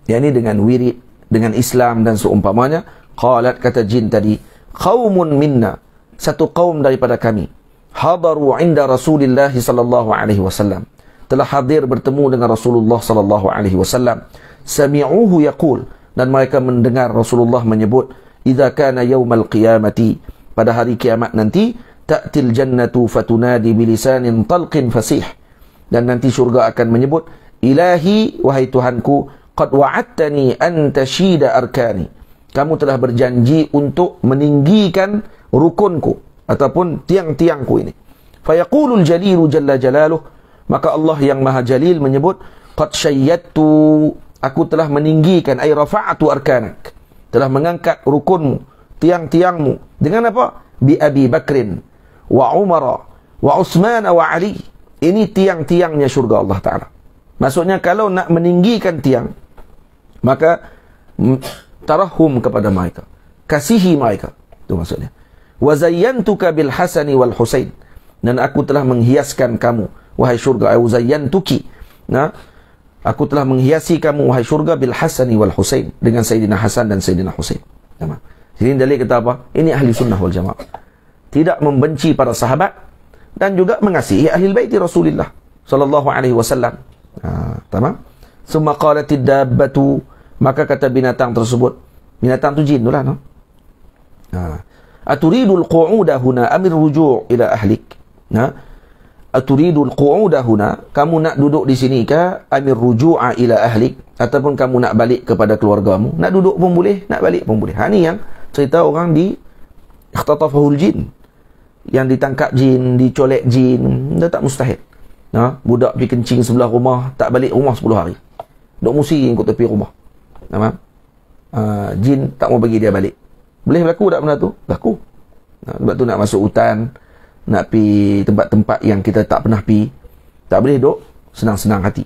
Ya ini dengan wirid, dengan Islam dan seumpamanya. Qalat kata jin tadi, "Qaumun minna." Satu kaum daripada kami. Hadaru inda Rasulillah sallallahu alaihi wasallam. Telah hadir bertemu dengan Rasulullah sallallahu alaihi wasallam. Sami'uhu yaqul dan mereka mendengar Rasulullah menyebut idza kana yaumal qiyamati pada hari kiamat nanti ta'til jannatu fatunadi bilisanin talqin fasih dan nanti syurga akan menyebut ilahi wahai tuhanku qad wa'attani anta tashida arkani kamu telah berjanji untuk meninggikan rukunku ataupun tiang-tiangku ini fayaqulul jalilu jalla jalaluh maka Allah yang maha jalil menyebut qad shayyattu aku telah meninggikan ay rafa'tu arkanak telah mengangkat rukunmu tiang-tiangmu dengan apa? Bi Abi Bakrin wa Umar wa Uthman wa Ali. Ini tiang-tiangnya syurga Allah Taala. Maksudnya kalau nak meninggikan tiang, maka tarahum kepada mereka. Kasihi mereka. Itu maksudnya. Wa zayyantuka bil Hasani wal Husain. Dan aku telah menghiaskan kamu wahai syurga. Wa ki Nah, Aku telah menghiasi kamu wahai syurga bil Hasani wal Husain dengan Sayyidina Hasan dan Sayyidina Husain. Nama. Ini dalil kita apa? Ini ahli sunnah wal jamaah. Tidak membenci para sahabat dan juga mengasihi ahli bait Rasulullah sallallahu alaihi wasallam. Ha, tamam? Summa qalat dabbatu maka kata binatang tersebut, binatang tu jin itulah no. Ha. Aturidul qu'uda huna amir ruju' ila ahlik. Nah, ha? aturidul qu'uda huna kamu nak duduk di sini ke amir ruju'a ila ahli, ataupun kamu nak balik kepada keluarga kamu. nak duduk pun boleh nak balik pun boleh ha ni yang cerita orang di ikhtatafahul jin yang ditangkap jin dicolek jin dah tak mustahil ha budak pergi kencing sebelah rumah tak balik rumah 10 hari duk musing kat tepi rumah nama ha, jin tak mau bagi dia balik boleh berlaku tak benda tu berlaku ha, sebab tu nak masuk hutan nak pi tempat-tempat yang kita tak pernah pi tak boleh dok senang-senang hati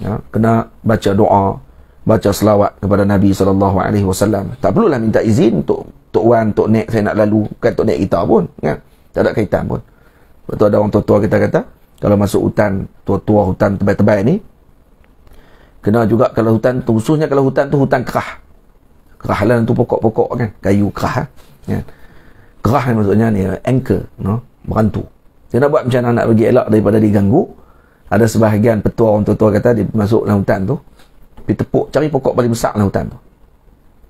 ya kena baca doa baca selawat kepada Nabi saw. alaihi wasallam tak perlulah minta izin untuk tok wan tok nek saya nak lalu bukan tok nek kita pun ya tak ada kaitan pun betul ada orang tua-tua kita kata kalau masuk hutan tua-tua hutan tebal-tebal ni kena juga kalau hutan tu khususnya kalau hutan tu hutan kerah kerahlah tu pokok-pokok kan kayu kerah kan ya. kerah maksudnya ni anchor no merantu. Dia nak buat macam mana nak pergi elak daripada diganggu. Ada sebahagian petua orang tua-tua kata dia masuk dalam hutan tu. Pergi tepuk, cari pokok paling besar dalam hutan tu.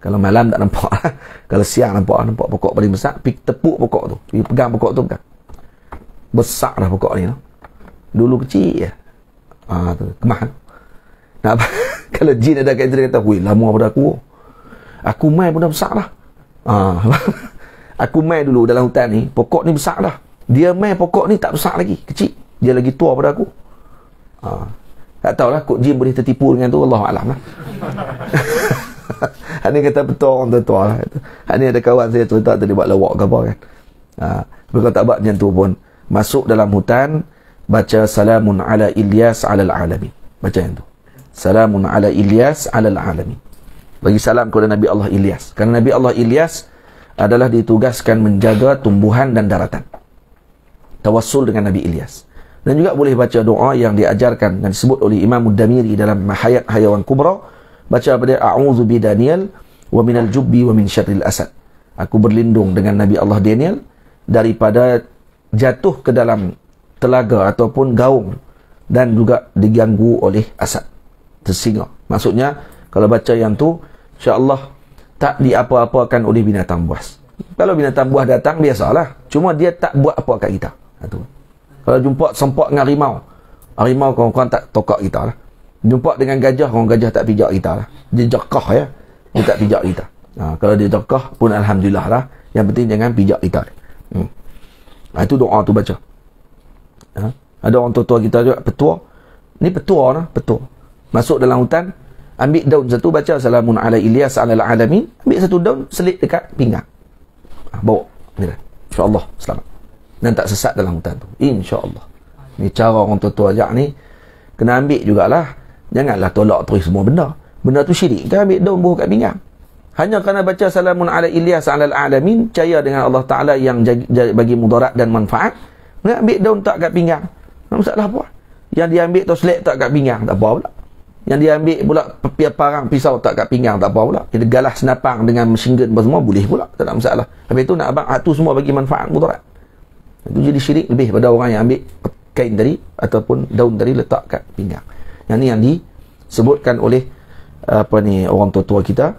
Kalau malam tak nampak lah. Kalau siang nampak lah. Nampak pokok paling besar. Pergi tepuk pokok tu. Pergi pegang pokok tu. Pegang. Besar lah pokok ni. Tu. Dulu kecil ya. Ha, tu. Kemah. Nak apa? Kalau jin ada kat dia kata, Wih, lama pada aku. Aku main pun dah besar lah. Ha, aku main dulu dalam hutan ni. Pokok ni besar lah dia main pokok ni tak besar lagi kecil dia lagi tua pada aku ha. tak tahulah kot Jim boleh tertipu dengan tu Allah Alam lah Hani kata betul orang tua lah Hani ada kawan saya cerita tadi buat lawak ke apa kan ha. Bila tak buat macam tu pun Masuk dalam hutan Baca salamun ala Ilyas ala alami Baca yang tu Salamun ala Ilyas ala alami. Bagi salam kepada Nabi Allah Ilyas Kerana Nabi Allah Ilyas adalah ditugaskan menjaga tumbuhan dan daratan tawassul dengan Nabi Ilyas. Dan juga boleh baca doa yang diajarkan dan disebut oleh Imam Damiri dalam Mahayat Hayawan Kubra. Baca pada A'udhu bi Daniel wa minal jubbi wa min syatil asad. Aku berlindung dengan Nabi Allah Daniel daripada jatuh ke dalam telaga ataupun gaung dan juga diganggu oleh asad. Tersinga. Maksudnya, kalau baca yang tu, insyaAllah tak diapa-apakan oleh binatang buas. Kalau binatang buas datang, biasalah. Cuma dia tak buat apa kat kita tu. Kalau jumpa sempak dengan harimau, harimau kawan-kawan tak tokak kita lah. Jumpa dengan gajah, kawan gajah tak pijak kita lah. Dia jekah ya. Dia tak pijak kita. Ha, kalau dia jekah pun Alhamdulillah lah. Yang penting jangan pijak kita. Hmm. Ha, itu doa tu baca. Ha? Ada orang tua-tua kita juga, petua. Ni petua lah, petua. Masuk dalam hutan, ambil daun satu, baca Assalamun ala Ilyas ala alamin. Ambil satu daun, selit dekat pinggang. Ha, bawa. InsyaAllah, selamat dan tak sesat dalam hutan tu insyaallah ni cara orang tua-tua ajak ni kena ambil jugalah janganlah tolak terus semua benda benda tu syirik kita ambil daun buah kat pinggang hanya kerana baca salamun ala ilyas ala alamin percaya dengan Allah taala yang bagi mudarat dan manfaat nak ambil daun tak kat pinggang tak masalah apa yang dia ambil tu selek tak kat pinggang tak apa pula yang dia ambil pula pepia parang pisau tak kat pinggang tak apa pula kita galah senapang dengan mesin gun semua boleh pula tak ada masalah habis tu nak abang atu ah, semua bagi manfaat mudarat itu jadi syirik lebih pada orang yang ambil kain dari ataupun daun dari letak kat pinggang. Yang ni yang disebutkan oleh apa ni orang tua-tua kita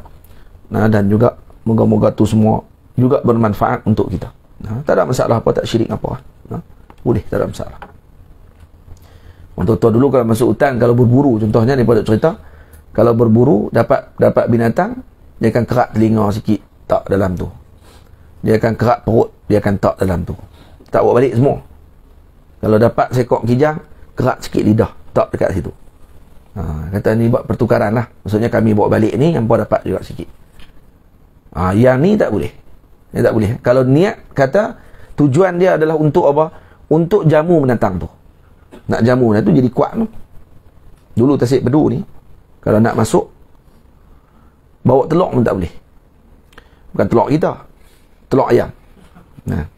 nah, dan juga moga-moga tu semua juga bermanfaat untuk kita. Nah, tak ada masalah apa tak syirik apa. Nah, boleh tak ada masalah. Orang tua-tua dulu kalau masuk hutan kalau berburu contohnya daripada cerita kalau berburu dapat dapat binatang dia akan kerak telinga sikit tak dalam tu. Dia akan kerak perut dia akan tak dalam tu tak bawa balik semua. Kalau dapat sekok kijang, kerak sikit lidah. Tak dekat situ. Ha, kata ni buat pertukaran lah. Maksudnya kami bawa balik ni, hampa dapat juga sikit. Ha, yang ni tak boleh. Ini tak boleh. Kalau niat kata, tujuan dia adalah untuk apa? Untuk jamu menantang tu. Nak jamu tu jadi kuat tu. Dulu tasik bedu ni, kalau nak masuk, bawa telur pun tak boleh. Bukan telur kita. Telur ayam. Nah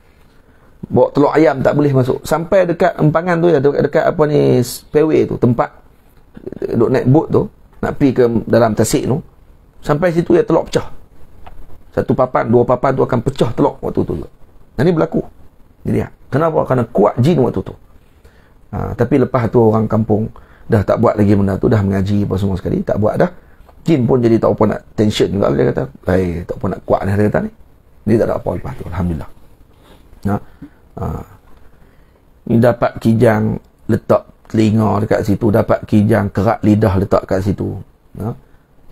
bawa telur ayam tak boleh masuk sampai dekat empangan tu ya dekat, dekat apa ni speedway tu tempat duk naik boat tu nak pi ke dalam tasik tu sampai situ ya telur pecah satu papan dua papan tu akan pecah telur waktu tu dan ni berlaku jadi kenapa kerana kuat jin waktu tu ha, tapi lepas tu orang kampung dah tak buat lagi benda tu dah mengaji apa semua sekali tak buat dah jin pun jadi tak apa nak tension juga dia kata eh tak apa nak kuat dah dia kata ni dia tak ada apa lepas tu Alhamdulillah Nah. Ha? Ha. Ni dapat kijang letak telinga dekat situ. Dapat kijang kerak lidah letak kat situ. Ha.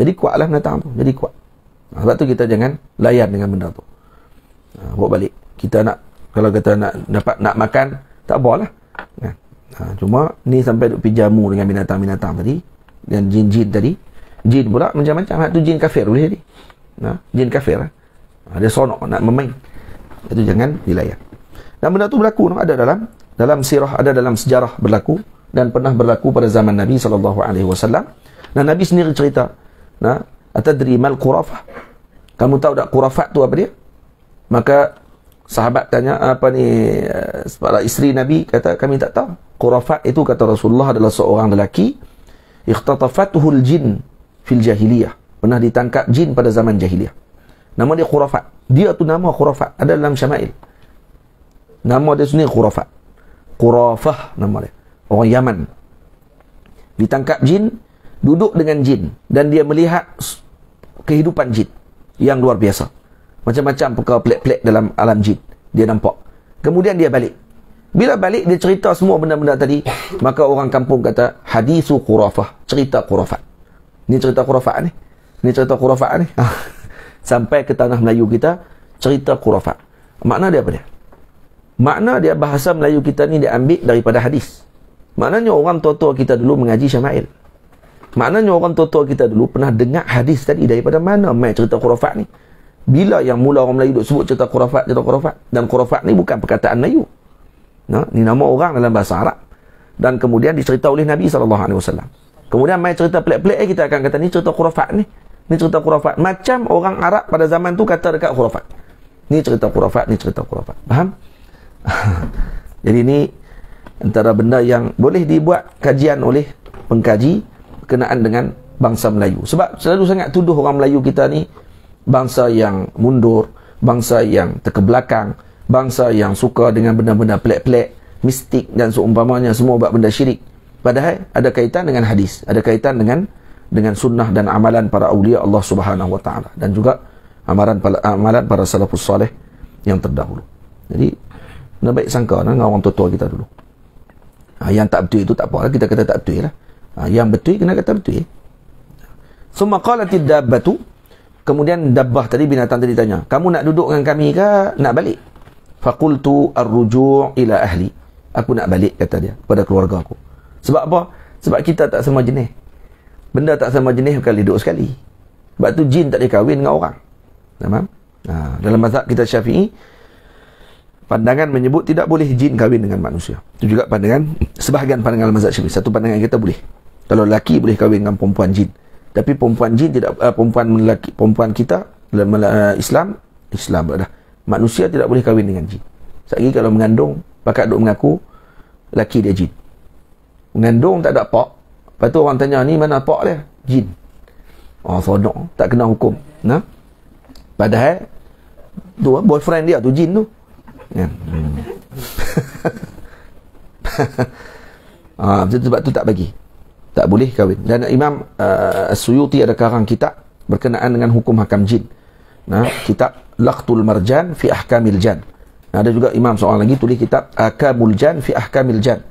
Jadi kuatlah menatang tu. Jadi kuat. Ha. Sebab tu kita jangan layan dengan benda tu. Ha. Bawa balik. Kita nak, kalau kita nak dapat nak makan, tak bolehlah. Ha. ha. Cuma ni sampai duk pijamu dengan binatang-binatang tadi. dengan jin-jin tadi. Jin pula macam-macam. Ha. Tu jin kafir boleh jadi. Ha. Jin kafir lah. Ha. Dia sonok nak memain. Itu jangan dilayan. Dan benda tu berlaku ada dalam dalam sirah ada dalam sejarah berlaku dan pernah berlaku pada zaman Nabi sallallahu alaihi wasallam. Nah Nabi sendiri cerita. Nah, atadri mal qurafah? Kamu tahu tak qurafat tu apa dia? Maka sahabat tanya apa ni eh, para isteri Nabi kata kami tak tahu. Qurafat itu kata Rasulullah adalah seorang lelaki ikhtatafatuhu jin fil jahiliyah. Pernah ditangkap jin pada zaman jahiliyah. Nama dia qurafat. Dia tu nama qurafat ada dalam syama'il. Nama dia sendiri Khurafat. Khurafah nama dia. Orang Yaman. Ditangkap jin, duduk dengan jin. Dan dia melihat kehidupan jin yang luar biasa. Macam-macam perkara pelik-pelik dalam alam jin. Dia nampak. Kemudian dia balik. Bila balik, dia cerita semua benda-benda tadi. Maka orang kampung kata, hadisu khurafah. Cerita khurafat. Ini cerita khurafat ni. Ini cerita khurafat ni. Sampai ke tanah Melayu kita, cerita khurafat. Makna dia apa dia? Makna dia bahasa Melayu kita ni diambil daripada hadis. Maknanya orang tua-tua kita dulu mengaji Syama'il. Maknanya orang tua-tua kita dulu pernah dengar hadis tadi daripada mana mai cerita khurafat ni. Bila yang mula orang Melayu duk sebut cerita khurafat, cerita khurafat. Dan khurafat ni bukan perkataan Melayu. No? Ni nama orang dalam bahasa Arab. Dan kemudian dicerita oleh Nabi SAW. Kemudian mai cerita pelik-pelik eh, kita akan kata ni cerita khurafat ni. Ni cerita khurafat. Macam orang Arab pada zaman tu kata dekat khurafat. Ni cerita khurafat, ni cerita khurafat. Faham? Jadi ini antara benda yang boleh dibuat kajian oleh pengkaji berkenaan dengan bangsa Melayu. Sebab selalu sangat tuduh orang Melayu kita ni bangsa yang mundur, bangsa yang terkebelakang, bangsa yang suka dengan benda-benda pelik-pelik, mistik dan seumpamanya semua buat benda syirik. Padahal ada kaitan dengan hadis, ada kaitan dengan dengan sunnah dan amalan para awliya Allah Subhanahu Wa Taala dan juga amalan para, amalan para salafus soleh yang terdahulu. Jadi dan baik sangka kan, dengan orang tua-tua kita dulu. Ha, yang tak betul itu tak apa lah. Kita kata tak betul lah. Ha, yang betul kena kata betul. Suma qalati dabbatu. Kemudian dabbah tadi binatang tadi tanya. Kamu nak duduk dengan kami ke nak balik? Fakultu arruju' ila ahli. Aku nak balik kata dia pada keluarga aku. Sebab apa? Sebab kita tak sama jenis. Benda tak sama jenis bukan duduk sekali. Sebab tu jin tak boleh kahwin dengan orang. Nampak? Ha, dalam mazhab kita syafi'i, pandangan menyebut tidak boleh jin kahwin dengan manusia. Itu juga pandangan sebahagian pandangan mazhab Syafi'i. Satu pandangan kita boleh. Kalau lelaki boleh kahwin dengan perempuan jin. Tapi perempuan jin tidak uh, perempuan lelaki perempuan kita dalam uh, Islam Islam dah. Manusia tidak boleh kahwin dengan jin. Sekali kalau mengandung pakat duk mengaku lelaki dia jin. Mengandung tak ada pak. Lepas tu orang tanya ni mana pak dia? Jin. Oh, sodok. Tak kena hukum. Nah. Padahal tu boyfriend dia tu jin tu. Ya. Hmm. ha, sebab tu tak bagi. Tak boleh kahwin. Dan Imam uh, Suyuti ada karang kitab berkenaan dengan hukum hakam jin. Nah, kitab Laqtul Marjan fi Ahkamil Jan. Ada juga imam seorang lagi tulis kitab Akamul Jan fi Ahkamil Jan.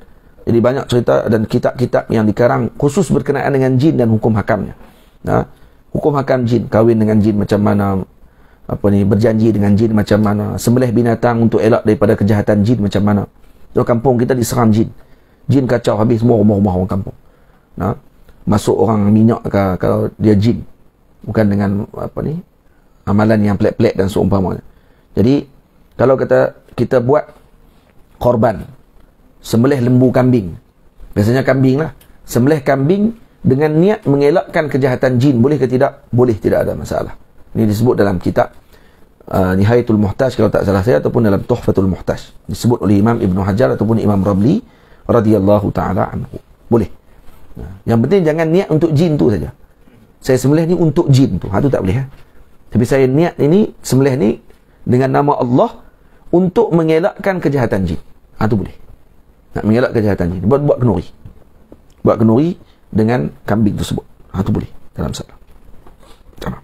Jadi banyak cerita dan kitab-kitab yang dikarang khusus berkenaan dengan jin dan hukum hakamnya. Nah, hukum hakam jin, kahwin dengan jin macam mana, apa ni berjanji dengan jin macam mana sembelih binatang untuk elak daripada kejahatan jin macam mana dalam kampung kita diserang jin jin kacau habis semua rumah-rumah orang kampung nah masuk orang minyak ke, kalau dia jin bukan dengan apa ni amalan yang pelik-pelik dan seumpamanya jadi kalau kata kita buat korban sembelih lembu kambing biasanya kambing lah sembelih kambing dengan niat mengelakkan kejahatan jin boleh ke tidak boleh tidak ada masalah ini disebut dalam kitab uh, Nihayatul Muhtaj kalau tak salah saya ataupun dalam Tuhfatul Muhtaj. Disebut oleh Imam Ibn Hajar ataupun Imam Rabli radhiyallahu taala anhu. Boleh. Yang penting jangan niat untuk jin tu saja. Saya sembelih ni untuk jin tu. Ha tu tak boleh ya. Tapi saya niat ini sembelih ni dengan nama Allah untuk mengelakkan kejahatan jin. Ha tu boleh. Nak mengelak kejahatan jin buat buat kenuri. Buat kenuri dengan kambing tersebut. Ha tu boleh dalam salat. Tamam.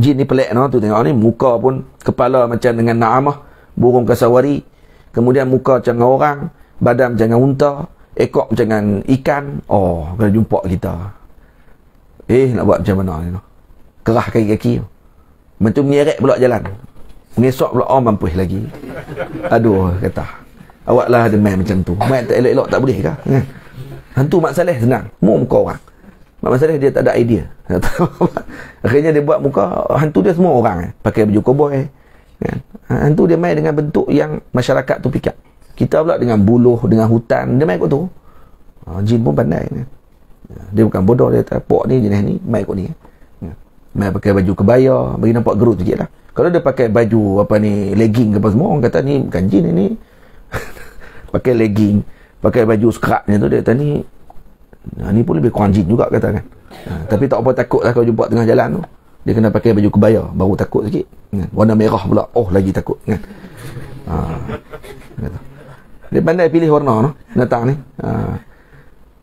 Jin ni pelik no? tu tengok ni. Muka pun kepala macam dengan na'amah. Burung kasawari. Kemudian muka macam dengan orang. Badan macam dengan unta. Ekor macam dengan ikan. Oh, kena jumpa kita. Eh, nak buat macam mana ni no? Kerah kaki-kaki. Macam menyeret pula jalan. Mengesok pula, oh mampus lagi. Aduh, kata. Awaklah ada main macam tu. Main tak elok-elok tak boleh ke? Eh. Hantu mak saleh senang. Mu muka orang. Mak masalah dia tak ada idea. Akhirnya dia buat muka hantu dia semua orang eh. Pakai baju koboi. Kan? Eh. Ya. Hantu dia main dengan bentuk yang masyarakat tu pikat. Kita pula dengan buluh, dengan hutan. Dia main kot tu. Ah, jin pun pandai. Kan? Dia bukan bodoh. Dia kata, pok ni jenis ni, main kot ni. Eh. Main pakai baju kebaya. Bagi nampak gerut sikit lah. Kalau dia pakai baju apa ni, legging ke apa semua. Orang kata ni bukan jin ni. pakai legging. Pakai baju scrub macam tu. Dia kata ni Ha, ni pun lebih kurang jin juga kata kan. Ha, tapi tak apa takut lah kalau jumpa tengah jalan tu. Dia kena pakai baju kebaya. Baru takut sikit. Kan? Warna merah pula. Oh lagi takut kan. Ha, Dia pandai pilih warna no? Datang ni. Ha.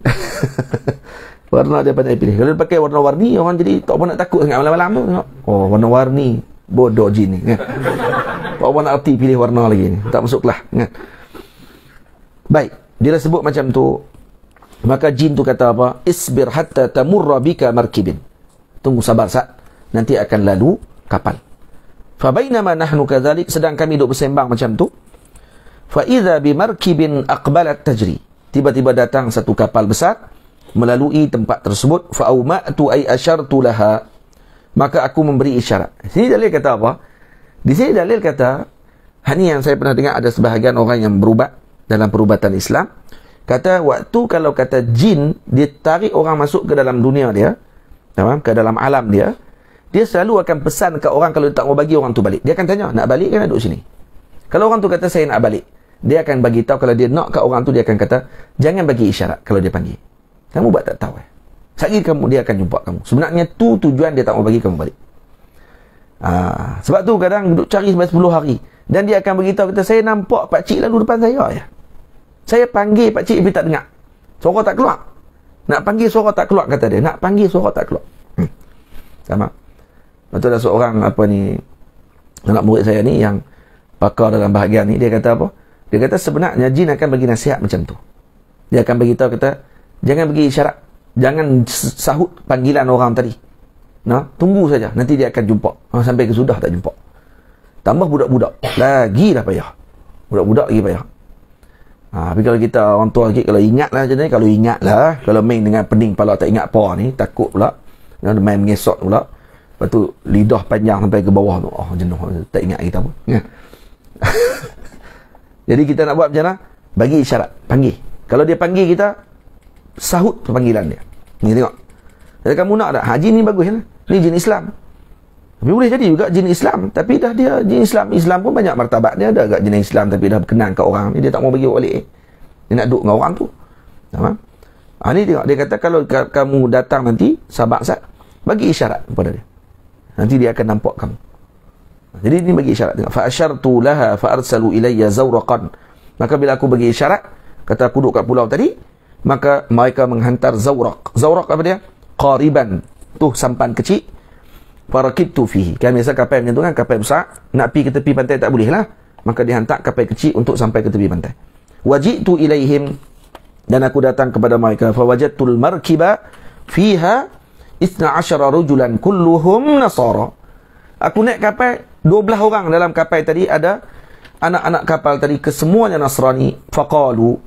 warna dia pandai pilih. Kalau dia pakai warna-warni, orang jadi tak apa nak takut sangat malam-malam tu. Tengok. Oh, warna-warni. Bodoh jin ni. Kan? Tak apa nak arti pilih warna lagi ni. Tak masuk lah. Kan? Baik. Dia dah sebut macam tu. Maka jin tu kata apa? Isbir hatta tamurra bika markibin. Tunggu sabar sat. Nanti akan lalu kapal. Fabainama nahnu kadhalik. Sedang kami duduk bersembang macam tu. Fa'idha bi markibin akbalat tajri. Tiba-tiba datang satu kapal besar melalui tempat tersebut fa'umatu ay asyartu laha maka aku memberi isyarat. Di sini dalil kata apa? Di sini dalil kata, hani yang saya pernah dengar ada sebahagian orang yang berubah dalam perubatan Islam. Kata waktu kalau kata jin dia tarik orang masuk ke dalam dunia dia, tamam? Ke dalam alam dia, dia selalu akan pesan ke orang kalau dia tak mau bagi orang tu balik. Dia akan tanya, nak balik ke nak duduk sini? Kalau orang tu kata saya nak balik, dia akan bagi tahu kalau dia nak ke orang tu dia akan kata, jangan bagi isyarat kalau dia panggil. Kamu buat tak tahu eh. Sagi kamu dia akan jumpa kamu. Sebenarnya tu tujuan dia tak mau bagi kamu balik. Aa, ah, sebab tu kadang duduk cari sampai 10 hari dan dia akan beritahu kita saya nampak pak cik lalu depan saya ya. Saya panggil pak cik tapi tak dengar. Suara tak keluar. Nak panggil suara tak keluar kata dia. Nak panggil suara tak keluar. Hmm. Sama. Lepas tu ada seorang apa ni anak murid saya ni yang pakar dalam bahagian ni dia kata apa? Dia kata sebenarnya jin akan bagi nasihat macam tu. Dia akan bagi tahu kata jangan bagi isyarat, jangan sahut panggilan orang tadi. Nah, tunggu saja nanti dia akan jumpa. Ha, sampai kesudah tak jumpa. Tambah budak-budak lagi dah payah. Budak-budak lagi payah. Ha, tapi kalau kita orang tua lagi kalau ingat lah macam ni, kalau ingat lah, kalau main dengan pening kepala tak ingat apa ni, takut pula. Dia main mengesot pula. Lepas tu, lidah panjang sampai ke bawah tu. Oh, jenuh. Tak ingat kita apa. Ya. Jadi kita nak buat macam mana? Bagi isyarat. Panggil. Kalau dia panggil kita, sahut panggilan dia. Ni tengok. Kalau kamu nak tak? Ha, haji ni bagus lah. Ni jin Islam. Tapi boleh jadi juga jin Islam. Tapi dah dia, jin Islam. Islam pun banyak martabat. Dia ada agak jin Islam tapi dah berkenan ke orang. Dia tak mau bagi balik. Dia nak duduk dengan orang tu. Nampak? Ha, ni dia, dia kata kalau ka, kamu datang nanti, sabak saya, bagi isyarat kepada dia. Nanti dia akan nampak kamu. Jadi ini bagi isyarat tengok. Fa'asyartu laha fa'arsalu ilayya zawraqan. Maka bila aku bagi isyarat, kata aku duduk kat pulau tadi, maka mereka menghantar zawraq. Zawraq apa dia? Qariban. Tu sampan kecil farakitu fihi. Kan biasa kapal macam tu kan, kapal besar, nak pergi ke tepi pantai tak boleh lah. Maka dihantar kapal kecil untuk sampai ke tepi pantai. tu ilaihim dan aku datang kepada mereka. Fawajatul markiba fiha isna asyara rujulan kulluhum nasara. Aku naik kapal, dua 12 orang dalam kapal tadi ada anak-anak kapal tadi kesemuanya Nasrani faqalu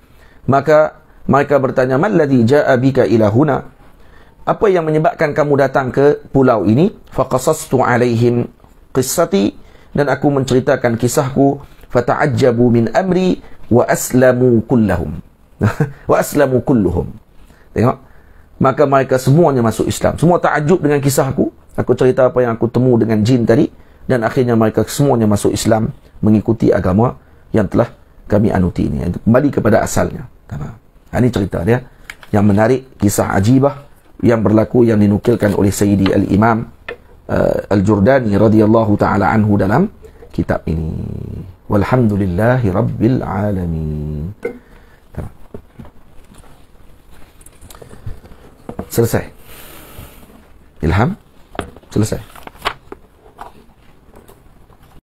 maka mereka bertanya mal ladzi jaa bika ila huna apa yang menyebabkan kamu datang ke pulau ini faqasastu alaihim qissati dan aku menceritakan kisahku fata'ajjabu min amri wa aslamu kulluhum wa aslamu kulluhum tengok maka mereka semuanya masuk Islam semua ta'ajub dengan kisahku aku cerita apa yang aku temu dengan jin tadi dan akhirnya mereka semuanya masuk Islam mengikuti agama yang telah kami anuti ini kembali kepada asalnya tamam ha. ha, ini cerita dia yang menarik kisah ajibah yang berlaku yang dinukilkan oleh Sayyidi Al-Imam uh, Al-Jurdani radhiyallahu taala anhu dalam kitab ini. Walhamdulillahi rabbil alamin. Selesai. Ilham. Selesai.